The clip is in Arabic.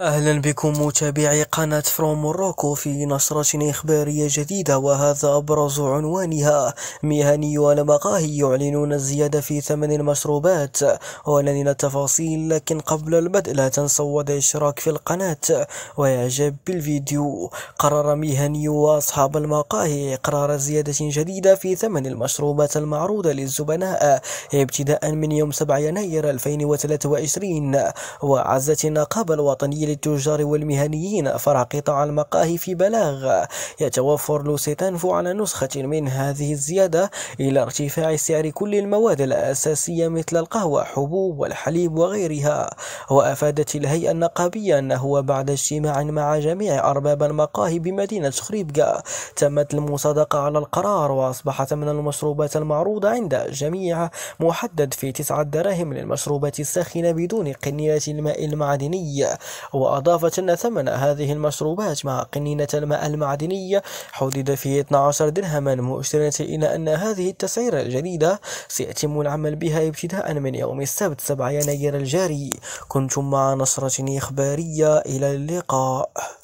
أهلا بكم متابعي قناة فروم موروكو في نشرة إخبارية جديدة وهذا أبرز عنوانها مهني المقاهي يعلنون الزيادة في ثمن المشروبات ولن التفاصيل لكن قبل البدء لا تنسوا وضع الاشتراك في القناة وإعجاب بالفيديو قرر مهني وأصحاب المقاهي إقرار زيادة جديدة في ثمن المشروبات المعروضة للزبناء ابتداء من يوم 7 يناير 2023 وعزت النقابة الوطنية للتجار والمهنيين فرع قطاع المقاهي في بلاغ يتوفر لوسيتانف على نسخة من هذه الزيادة إلى ارتفاع سعر كل المواد الأساسية مثل القهوة حبوب والحليب وغيرها وأفادت الهيئة النقابية أنه بعد اجتماع مع جميع أرباب المقاهي بمدينة خريبكا تمت المصادقة على القرار وأصبحت من المشروبات المعروضة عند جميع محدد في تسعة دراهم للمشروبات الساخنة بدون قنينة الماء المعدني وأضافت أن ثمن هذه المشروبات مع قنينة الماء المعدنية حدد في 12 درهما مؤشرا إلى أن هذه التسعيرة الجديدة سيتم العمل بها ابتداء من يوم السبت 7 يناير الجاري كنتم مع نشرة إخبارية إلى اللقاء